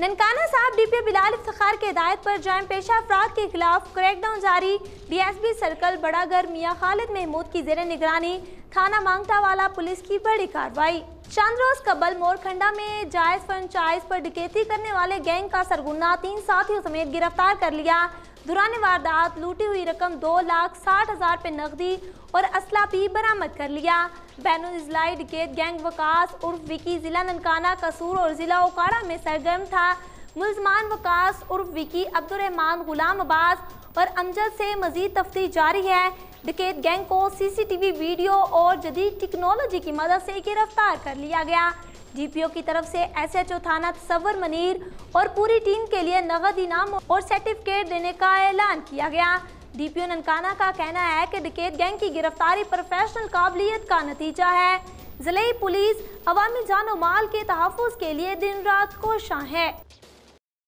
ननकाना साहब डीपीओ बिलाल इफ्तार के हिदायत पर जाम पेशा अफराद के खिलाफ क्रैकडाउन जारी डीएसपी सर्कल बड़ागर मियाँ खालिद महमूद की जेर निगरानी थाना मांगता वाला पुलिस की बड़ी कार्रवाई चंद रोज कबल मोरखंडा में जायज फ्रेंचाइज पर डिकेती करने वाले गैंग का सरगुना तीन साथियों समेत गिरफ्तार कर लिया दुरान वारदात लूटी हुई रकम दो लाख साठ हज़ार पे नकदी और असला भी बरामद कर लिया बैन अजलाई डिकेत गैंग वकास उर्फ विकी ज़िला ननकाना कसूर और ज़िला ओकाड़ा में सरगर्म था मुलजमान वकास उर्फ विकी अब्दुलरहमान गुलाम अब्बास और अमजद से मजीद तफ्तीश जारी है डिकेत गैंग को सीसीटीवी वीडियो और जदीद टेक्नोलॉजी की मदद से गिरफ्तार कर लिया गया डीपीओ की तरफ से एसएचओ थाना सवर मनीर और पूरी टीम के लिए नगद इनाम और सर्टिफिकेट देने का ऐलान किया गया डीपीओ ननकाना का कहना है कि डिकेत गैंग की गिरफ्तारी प्रोफेशनल काबिलियत का नतीजा है जिले पुलिस अवामी जानो माल के तहफ़ के लिए दिन रात कोशा है